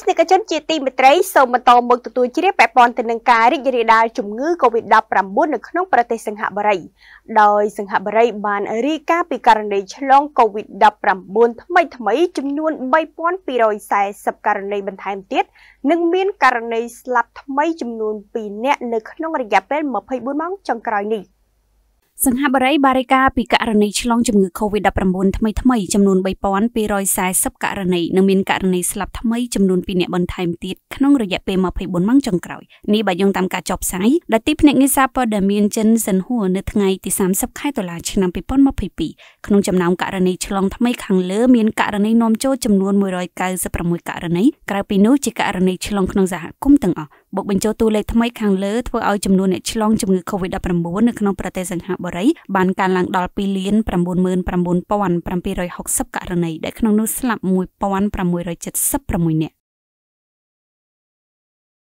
ស្សនិកជនជាទីមេត្រីសូមបន្តមកទទួលជ្រាបពាក់ព័ន្ធទៅនឹងការរីករាលដាលជំងឺ Covid-19 នៅក្នុងប្រទេសសិង្ហបុរីដោយសិង្ហបុរីបានរាយការណ៍ពីករណីឆ្លង Covid-19 ថ្មីថ្មី ចំនួន3240ករណីបន្ថែមទៀតនិងមានករណីស្លាប់ថ្មីចំនួន2នាក់នៅក្នុងរយៈពេល24ម៉ោងចុងក្រោយនេះ។សង្ហបុរីបារិកាពីករណីឆ្លងជំងឺ Covid-19 ថ្មីថ្មីចំនួន3240ករណីនិងមានករណីស្លាប់ថ្មីចំនួន2អ្នកបន្ថែមទៀតក្នុងរយៈពេល24ម៉ោងចុងក្រោយនេះបើយោងតាមការចុះផ្សាយដែលទីភ្នាក់ងារសារព័ត៌មានចិនសិនហួរនៅថ្ងៃទី30ខែតុលាឆ្នាំ2022ក្នុងចំណោមករណីឆ្លងថ្មីខាងលើមានករណីនាំចូលចំនួន196ករណីក្រៅពីនោះជាករណីឆ្លងក្នុងសហគមន៍ទាំងអស់បូកបញ្ចូលតួលេខថ្មីខាងលើធ្វើឲ្យចំនួនអ្នកឆ្លងជំងឺ Covid-19 នៅក្នុងប្រទេសសង្ហបុរីបុរីបានកើនឡើងដល់2លាន99760ករណីដែលក្នុងនោះស្លាប់1676នាក់